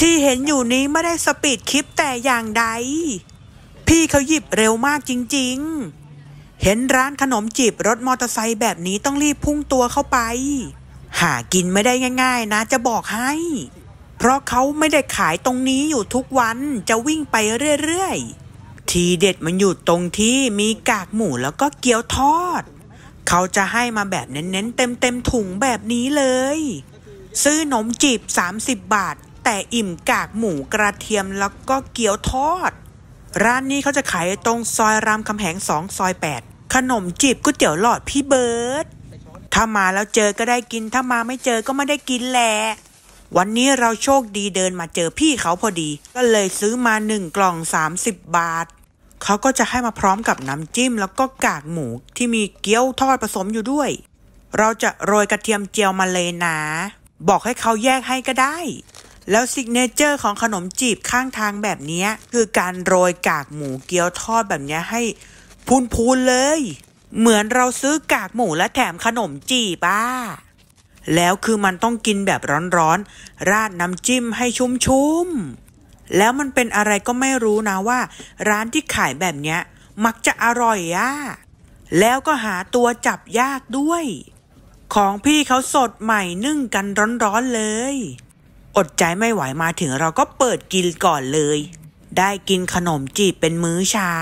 ที่เห็นอยู่นี้ไม่ได้สปีดคลิปแต่อย่างใด พี่เขาหยิบเร็วมากจริง ๆ เห็นร้านขนมจีบรถมอเตอร์ไซค์แบบนี้ต้องรีบพุ่งตัวเข้าไป หากินไม่ได้ง่าย ๆ นะจะบอกให้ เพราะเขาไม่ได้ขายตรงนี้อยู่ทุกวันจะวิ่งไปเรื่อย ๆ ทีเด็ดมันอยู่ตรงที่มีกากหมูแล้วก็เกี๊ยวทอด เขาจะให้มาแบบเน้น ๆ เต็ม ๆ ถุงแบบนี้เลย ซื้อนมจีบ30 บาทแต่อิ่มกากหมูกระเทียมแล้วก็เกี๊ยวทอด ร้านนี้เขาจะขายตรงซอยรามคำแหงสองซอยแปดขนมจีบก๋วยเตี๋ยวหลอดพี่เบิร์ด ถ้ามาแล้วเจอก็ได้กิน ถ้ามาไม่เจอก็ไม่ได้กินแหละ วันนี้เราโชคดีเดินมาเจอพี่เขาพอดี ก็เลยซื้อมาหนึ่งกล่อง 30 บาท เขาก็จะให้มาพร้อมกับน้ำจิ้มแล้วก็กากหมู ที่มีเกี๊ยวทอดผสมอยู่ด้วย เราจะโรยกระเทียมเจียวมาเลยนะ บอกให้เขาแยกให้ก็ได้แล้วซิกเนเจอร์ของขนมจีบข้างทางแบบนี้คือการโรยกากหมูเกี๊ยวทอดแบบนี้ให้ พูนๆเลย เหมือนเราซื้อกากหมูและแถมขนมจีบอ่ะแล้วคือมันต้องกินแบบร้อนๆราดน้ำจิ้มให้ชุ่มๆ แล้วมันเป็นอะไรก็ไม่รู้นะว่า ร้านที่ขายแบบนี้มักจะอร่อยอะแล้วก็หาตัวจับยากด้วย ของพี่เขาสดใหม่นึ่งกันร้อนๆเลยอดใจไม่ไหวมาถึงเราก็เปิดกินก่อนเลย ได้กินขนมจีบเป็นมื้อเช้า